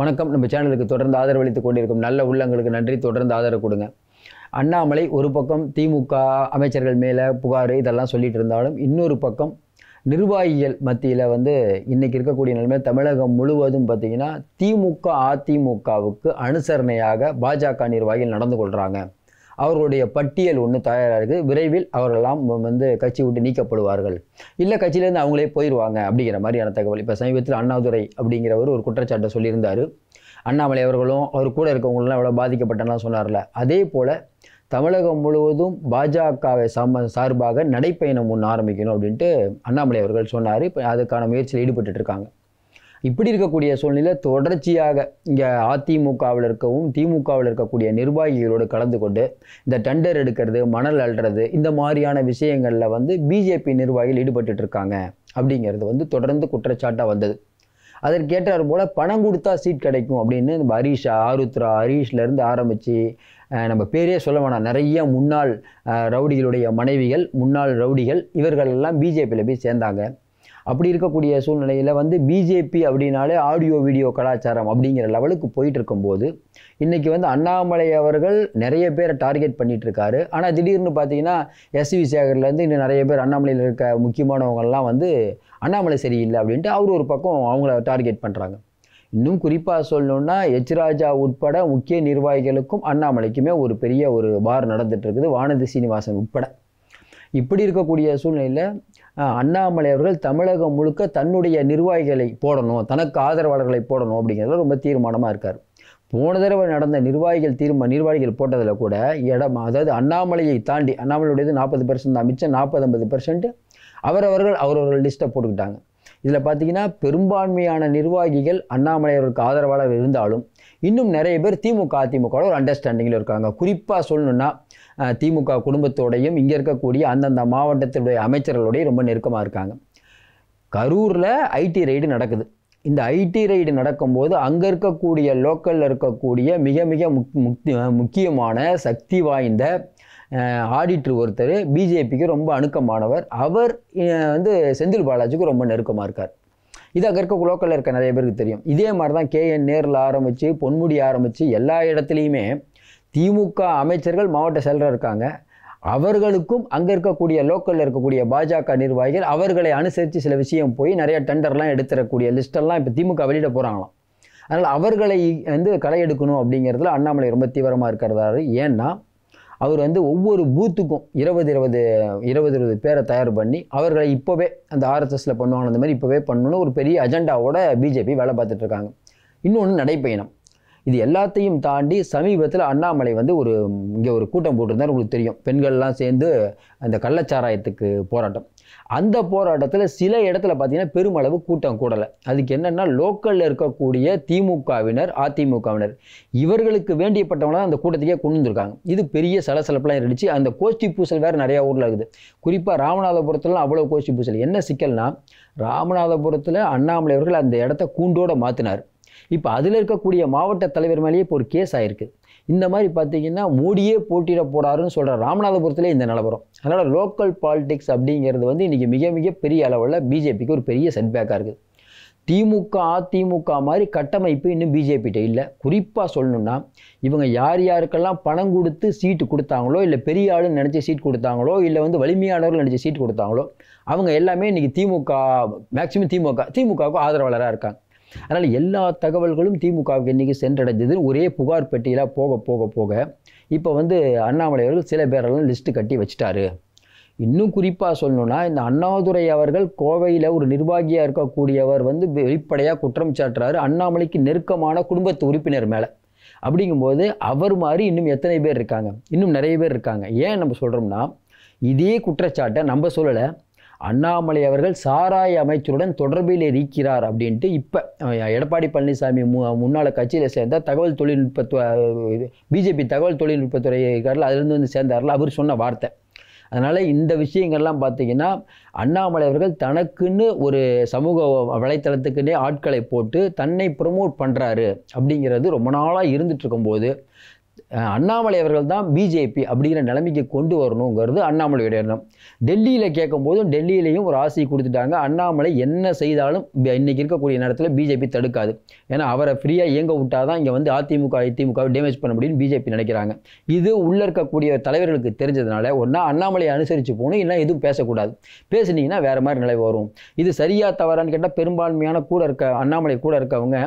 வணக்கம் நம்ம சேனலுக்கு தொடர்ந்து ஆதரவளித்துக் கொண்டிருக்கும் நல்ல உள்ளங்களுக்கு நன்றி தொடர்ந்து ஆதரவு கொடுங்க அண்ணாமலை ஒரு பக்கம் திமுக அமைச்சர்கள் மேலே புகார் இதெல்லாம் சொல்லிட்டு இருந்தாலும் இன்னொரு பக்கம் நிர்வாகிகள் மத்தியில் வந்து இன்றைக்கி இருக்கக்கூடிய நிலைமை தமிழகம் முழுவதும் பார்த்திங்கன்னா திமுக அதிமுகவுக்கு அனுசரணையாக பாஜக நிர்வாகிகள் நடந்து கொள்கிறாங்க அவர்களுடைய பட்டியல் ஒன்று தயாராக இருக்குது விரைவில் அவர்களெல்லாம் வந்து கட்சி விட்டு நீக்கப்படுவார்கள் இல்லை கட்சியிலேருந்து அவங்களே போயிடுவாங்க அப்படிங்கிற மாதிரியான தகவல் இப்போ சமீபத்தில் அண்ணாதுரை அப்படிங்கிறவர் ஒரு குற்றச்சாட்டை சொல்லியிருந்தார் அண்ணாமலை அவர்களும் அவர் கூட இருக்கவங்களாம் எவ்வளோ பாதிக்கப்பட்டனா சொன்னார்ல அதே போல் தமிழகம் முழுவதும் பாஜகவை சம சார்பாக நடைப்பயணம் ஒன்று ஆரம்பிக்கணும் அப்படின்ட்டு அண்ணாமலை அவர்கள் சொன்னார் இப்போ அதுக்கான முயற்சியில் ஈடுபட்டு இருக்காங்க இப்படி இருக்கக்கூடிய சூழ்நிலை தொடர்ச்சியாக இங்கே அதிமுகவில் இருக்கவும் திமுகவில் இருக்கக்கூடிய நிர்வாகிகளோடு கலந்து கொண்டு இந்த டெண்டர் எடுக்கிறது மணல் அல்றது இந்த மாதிரியான விஷயங்களில் வந்து பிஜேபி நிர்வாகிகள் ஈடுபட்டு இருக்காங்க அப்படிங்கிறது வந்து தொடர்ந்து குற்றச்சாட்டாக வந்தது அதற்கேற்றார் போல் பணம் கொடுத்தா சீட் கிடைக்கும் அப்படின்னு நம்ம ஹரீஷ் ஆருத்ரா ஹரீஷ்லேருந்து ஆரம்பித்து நம்ம பேரே சொல்ல வேணாம் நிறைய முன்னாள் ரவுடிகளுடைய மனைவிகள் முன்னாள் ரவுடிகள் இவர்கள் எல்லாம் பிஜேபியில் போய் சேர்ந்தாங்க அப்படி இருக்கக்கூடிய சூழ்நிலையில் வந்து பிஜேபி அப்படின்னாலே ஆடியோ வீடியோ கலாச்சாரம் அப்படிங்கிற லெவலுக்கு போயிட்டு இருக்கும்போது இன்றைக்கி வந்து அண்ணாமலை அவர்கள் நிறைய பேரை டார்கெட் பண்ணிகிட்ருக்காரு ஆனால் திடீர்னு பார்த்தீங்கன்னா எஸ்வி சேகர்லேருந்து இன்னும் நிறைய பேர் அண்ணாமலையில் இருக்க முக்கியமானவங்கள்லாம் வந்து அண்ணாமலை சரியில்லை அப்படின்ட்டு அவர் ஒரு பக்கம் அவங்கள டார்கெட் பண்ணுறாங்க இன்னும் குறிப்பாக சொல்லணுன்னா எச் ராஜா உட்பட முக்கிய நிர்வாகிகளுக்கும் அண்ணாமலைக்குமே ஒரு பெரிய ஒரு பார் நடந்துகிட்ருக்குது வானதி சீனிவாசன் உட்பட இப்படி இருக்கக்கூடிய சூழ்நிலையில் அண்ணாமலை அவர்கள் தமிழகம் முழுக்க தன்னுடைய நிர்வாகிகளை போடணும் தனக்கு ஆதரவாளர்களை போடணும் அப்படிங்கிறது ரொம்ப தீர்மானமாக இருக்கார் போன தடவை நடந்த நிர்வாகிகள் தீர்மா நிர்வாகிகள் போட்டதில் கூட இடம் அதாவது அண்ணாமலையை தாண்டி அண்ணாமலையுடையது நாற்பது பெர்சன்ட் தான் மிச்சம் நாற்பது ஐம்பது பெர்சன்ட்டு அவரவர்கள் அவரவர்கள் லிஸ்ட்டை போட்டுக்கிட்டாங்க இதில் பார்த்தீங்கன்னா பெரும்பான்மையான நிர்வாகிகள் அண்ணாமலை அவர்களுக்கு ஆதரவாளர் இருந்தாலும் இன்னும் நிறைய பேர் திமுக அதிமுக ஒரு அண்டர்ஸ்டாண்டிங்கில் இருக்காங்க குறிப்பாக சொல்லணுன்னா திமுக குடும்பத்தோடையும் இங்கே இருக்கக்கூடிய அந்தந்த மாவட்டத்தினுடைய அமைச்சர்களோடையும் ரொம்ப நெருக்கமாக இருக்காங்க கரூரில் ஐடி ரெய்டு நடக்குது இந்த ஐடி ரைடு நடக்கும்போது அங்கே இருக்கக்கூடிய லோக்கலில் இருக்கக்கூடிய மிக மிக முக்கியமான சக்தி வாய்ந்த ஆடிட்டர் ஒருத்தர் பிஜேபிக்கு ரொம்ப அணுக்கமானவர் அவர் வந்து செந்தில் பாலாஜிக்கு ரொம்ப நெருக்கமாக இருக்கார் இது அங்கே இருக்க லோக்கலில் இருக்க நிறைய பேருக்கு தெரியும் இதே மாதிரி தான் கேஎன் நேரில் ஆரம்பித்து பொன்முடி ஆரம்பித்து எல்லா இடத்துலையுமே திமுக அமைச்சர்கள் மாவட்ட செயலராக இருக்காங்க அவர்களுக்கும் அங்கே இருக்கக்கூடிய லோக்கலில் இருக்கக்கூடிய பாஜக நிர்வாகிகள் அவர்களை அனுசரித்து சில விஷயம் போய் நிறைய டெண்டர்லாம் எடுத்துடக்கூடிய லிஸ்டெல்லாம் இப்போ திமுக வெளியிட போகிறாங்களாம் அதனால் அவர்களை வந்து களை எடுக்கணும் அப்படிங்கிறதுல அண்ணாமலை ரொம்ப தீவிரமாக இருக்கிறதாரு ஏன்னா அவர் வந்து ஒவ்வொரு பூத்துக்கும் இருபது இருபது இருபது இருபது பேரை தயார் பண்ணி அவர்களை இப்போவே அந்த ஆர்எஸ்எஸில் பண்ணுவாங்க அந்த மாதிரி இப்போவே பண்ணணும்னு ஒரு பெரிய அஜெண்டாவோட பிஜேபி வேலை பார்த்துட்ருக்காங்க இன்னொன்று நடைப்பயணம் இது எல்லாத்தையும் தாண்டி சமீபத்தில் அண்ணாமலை வந்து ஒரு இங்கே ஒரு கூட்டம் போட்டிருந்தார் உங்களுக்கு தெரியும் பெண்கள்லாம் சேர்ந்து அந்த கள்ளச்சாராயத்துக்கு போராட்டம் அந்த போராட்டத்தில் சில இடத்துல பார்த்தீங்கன்னா பெருமளவு கூட்டம் கூடலை அதுக்கு என்னென்னா லோக்கலில் இருக்கக்கூடிய திமுகவினர் அதிமுகவினர் இவர்களுக்கு வேண்டியப்பட்டவங்க அந்த கூட்டத்துக்கே கொண்டு வந்திருக்காங்க இது பெரிய சலசலப்பெலாம் இருந்துச்சு அந்த கோஷ்டி பூசல் வேறு நிறையா ஊரில் இருக்குது குறிப்பாக ராமநாதபுரத்துலாம் அவ்வளோ கோஷ்டி பூசல் என்ன சிக்கல்னா ராமநாதபுரத்தில் அண்ணாமலை அவர்கள் அந்த இடத்த கூண்டோடு மாற்றினார் இப்போ அதில் இருக்கக்கூடிய மாவட்ட தலைவர் மேலேயே இப்போ ஒரு கேஸ் ஆகிருக்கு இந்த மாதிரி பார்த்தீங்கன்னா மோடியே போட்டியிட போடாருன்னு சொல்கிற ராமநாதபுரத்திலே இந்த நிலவரம் அதனால் லோக்கல் பாலிடிக்ஸ் அப்படிங்கிறது வந்து இன்றைக்கி மிக மிக பெரிய அளவில் பிஜேபிக்கு ஒரு பெரிய செட்பேக்காக இருக்குது திமுக அதிமுக மாதிரி கட்டமைப்பு இன்னும் பிஜேபிகிட்ட இல்லை குறிப்பாக சொல்லணுன்னா இவங்க யார் யாருக்கெல்லாம் பணம் கொடுத்து சீட்டு கொடுத்தாங்களோ இல்லை பெரிய ஆளுன்னு நினச்சி சீட் கொடுத்தாங்களோ இல்லை வந்து வலிமையானவர்கள் நினச்சி சீட் கொடுத்தாங்களோ அவங்க எல்லாமே இன்றைக்கி திமுக மேக்சிமம் திமுக திமுகவுக்கு ஆதரவாளராக இருக்காங்க அதனால் எல்லா தகவல்களும் திமுகவுக்கு இன்றைக்கி சென்றடைஞ்சது ஒரே புகார் பெட்டியெல்லாம் போக போக போக இப்போ வந்து அண்ணாமலை அவர்கள் சில பேரெல்லாம் லிஸ்ட்டு கட்டி வச்சிட்டாரு இன்னும் குறிப்பாக சொல்லணும்னா இந்த அண்ணாதுரை அவர்கள் கோவையில் ஒரு நிர்வாகியாக இருக்கக்கூடியவர் வந்து வெளிப்படையாக குற்றம் சாட்டுறாரு அண்ணாமலைக்கு நெருக்கமான குடும்பத்து உறுப்பினர் மேலே அப்படிங்கும்போது அவர் மாதிரி இன்னும் எத்தனை பேர் இருக்காங்க இன்னும் நிறைய பேர் இருக்காங்க ஏன் நம்ம சொல்கிறோம்னா இதே குற்றச்சாட்டை நம்ம சொல்லலை அண்ணாமலை அவர்கள் சாராய அமைச்சருடன் தொடர்பில் இருக்கிறார் அப்படின்ட்டு இப்போ எடப்பாடி பழனிசாமி மு முன்னாள் கட்சியில் சேர்ந்த தகவல் தொழில்நுட்ப பிஜேபி தகவல் தொழில்நுட்பத்துறை இருக்காரில் அதுலேருந்து வந்து சேர்ந்தார்ல அவர் சொன்ன வார்த்தை அதனால் இந்த விஷயங்கள்லாம் பார்த்திங்கன்னா அண்ணாமலை அவர்கள் தனக்குன்னு ஒரு சமூக வலைத்தளத்துக்குன்னே ஆட்களை போட்டு தன்னை ப்ரொமோட் பண்ணுறாரு அப்படிங்கிறது ரொம்ப நாளாக இருந்துகிட்ருக்கும்போது அண்ணாமலை அவர்கள் தான் பிஜேபி அப்படிங்கிற நிலைமைக்கு கொண்டு வரணுங்கிறது அண்ணாமலையுடைய எண்ணம் டெல்லியில் கேட்கும்போதும் டெல்லியிலையும் ஒரு ஆசை கொடுத்துட்டாங்க அண்ணாமலை என்ன செய்தாலும் இன்றைக்கி இருக்கக்கூடிய நேரத்தில் பிஜேபி தடுக்காது ஏன்னா அவரை ஃப்ரீயாக இயங்க விட்டால் தான் இங்கே வந்து அதிமுக திமுக டேமேஜ் பண்ண முடியும்னு பிஜேபி நினைக்கிறாங்க இது உள்ளே இருக்கக்கூடிய தலைவர்களுக்கு தெரிஞ்சதுனால ஒன்றா அண்ணாமலையை அனுசரித்து போகணும் இல்லை எதுவும் பேசக்கூடாது பேசுனீங்கன்னா வேறு மாதிரி நிலை வரும் இது சரியாக தவறான்னு கேட்டால் பெரும்பான்மையான கூட இருக்க அண்ணாமலை கூட இருக்கவங்க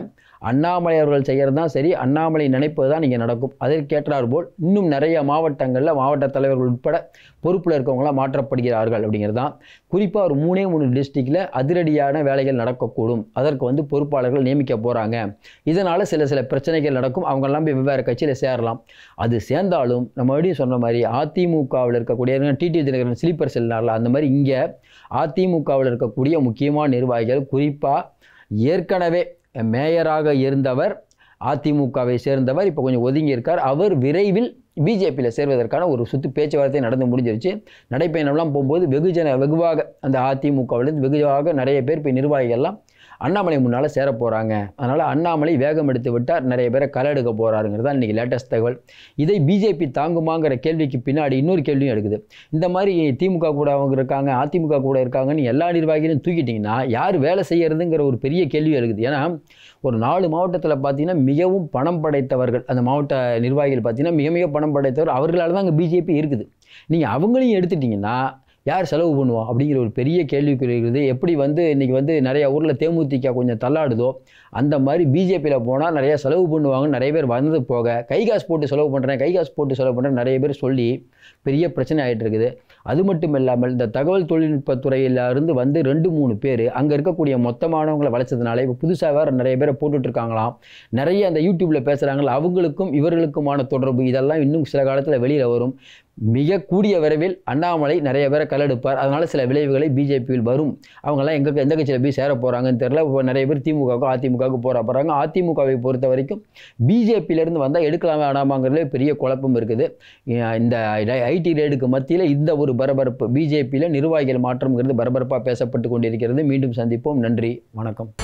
அண்ணாமலை அவர்கள் செய்கிறது தான் சரி அண்ணாமலை நினைப்பது தான் இங்கே நடக்கும் அதற்கேற்றார் போல் இன்னும் நிறைய மாவட்டங்களில் மாவட்ட தலைவர்கள் உட்பட பொறுப்பில் இருக்கவங்களாம் மாற்றப்படுகிறார்கள் அப்படிங்கிறது தான் குறிப்பாக ஒரு மூணே மூணு டிஸ்ட்ரிக்டில் அதிரடியான வேலைகள் நடக்கக்கூடும் அதற்கு வந்து பொறுப்பாளர்கள் நியமிக்க போகிறாங்க இதனால் சில சில பிரச்சனைகள் நடக்கும் அவங்கெல்லாம் போய் வெவ்வேறு கட்சியில் சேரலாம் அது சேர்ந்தாலும் நம்ம மறுபடியும் சொன்ன மாதிரி அதிமுகவில் இருக்கக்கூடிய டிடி தினகரன் ஸ்லீப்பர் செல்லாரில் அந்த மாதிரி இங்கே அதிமுகவில் இருக்கக்கூடிய முக்கியமான நிர்வாகிகள் குறிப்பாக ஏற்கனவே மேயராக இருந்தவர் அதிமுகவை சேர்ந்தவர் இப்போ கொஞ்சம் ஒதுங்கி இருக்கார் அவர் விரைவில் பிஜேபியில் சேர்வதற்கான ஒரு சுத்து பேச்சுவார்த்தை நடந்து முடிஞ்சிருச்சு நடைப்பயணம்லாம் போகும்போது வெகுஜன வெகுவாக அந்த அதிமுகவிலிருந்து வெகுவாக நிறைய பேர் இப்போ நிர்வாகிகள்லாம் அண்ணாமலை முன்னால் சேர போகிறாங்க அதனால் அண்ணாமலை வேகம் எடுத்து விட்டார் நிறைய பேரை களை எடுக்க போகிறாருங்கிறது தான் இன்றைக்கி லேட்டஸ்ட் தகவல் இதை பிஜேபி தாங்குமாங்கிற கேள்விக்கு பின்னாடி இன்னொரு கேள்வியும் எடுக்குது இந்த மாதிரி திமுக கூட அவங்க இருக்காங்க அதிமுக கூட இருக்காங்கன்னு எல்லா நிர்வாகிகளையும் தூக்கிட்டிங்கன்னா யார் வேலை செய்கிறதுங்கிற ஒரு பெரிய கேள்வி எழுகுது ஏன்னா ஒரு நாலு மாவட்டத்தில் பார்த்தீங்கன்னா மிகவும் பணம் படைத்தவர்கள் அந்த மாவட்ட நிர்வாகிகள் பார்த்தீங்கன்னா மிக மிக பணம் படைத்தவர் அவர்களால் தான் அங்கே பிஜேபி இருக்குது நீங்கள் அவங்களையும் எடுத்துட்டிங்கன்னா யார் செலவு பண்ணுவோம் அப்படிங்கிற ஒரு பெரிய கேள்வி இருக்குது எப்படி வந்து இன்றைக்கி வந்து நிறையா ஊரில் தேமுதிக கொஞ்சம் தள்ளாடுதோ அந்த மாதிரி பிஜேபியில் போனால் நிறையா செலவு பண்ணுவாங்கன்னு நிறைய பேர் வந்தது போக கை காசு போட்டு செலவு பண்ணுறேன் கை காசு போட்டு செலவு பண்ணுறேன் நிறைய பேர் சொல்லி பெரிய பிரச்சனை ஆகிட்டு இருக்குது அது மட்டும் இல்லாமல் இந்த தகவல் தொழில்நுட்பத்துறையிலிருந்து வந்து ரெண்டு மூணு பேர் அங்கே இருக்கக்கூடிய மொத்தமானவங்களை வளைச்சதுனால இப்போ புதுசாக வேறு நிறைய பேரை போட்டுட்ருக்காங்களாம் நிறைய அந்த யூடியூப்பில் பேசுகிறாங்களா அவங்களுக்கும் இவர்களுக்குமான தொடர்பு இதெல்லாம் இன்னும் சில காலத்தில் வெளியில் வரும் மிக கூடிய விரைவில் அண்ணாமலை நிறைய பேரை கலெடுப்பார் அதனால் சில விளைவுகளை பிஜேபியில் வரும் அவங்கெல்லாம் எங்கே எந்த கட்சியில் போய் சேர போகிறாங்கன்னு தெரில இப்போ நிறைய பேர் திமுகவுக்கும் அதிமுகவுக்கு போகிற போகிறாங்க அதிமுகவை பொறுத்த வரைக்கும் பிஜேபியிலேருந்து வந்தால் எடுக்கலாமே வேணாமாங்கிறதுல பெரிய குழப்பம் இருக்குது இந்த ஐடி ரேடுக்கு மத்தியில் இந்த ஒரு பரபரப்பு பிஜேபியில் நிர்வாகிகள் மாற்றம்ங்கிறது பரபரப்பாக பேசப்பட்டு கொண்டிருக்கிறது மீண்டும் சந்திப்போம் நன்றி வணக்கம்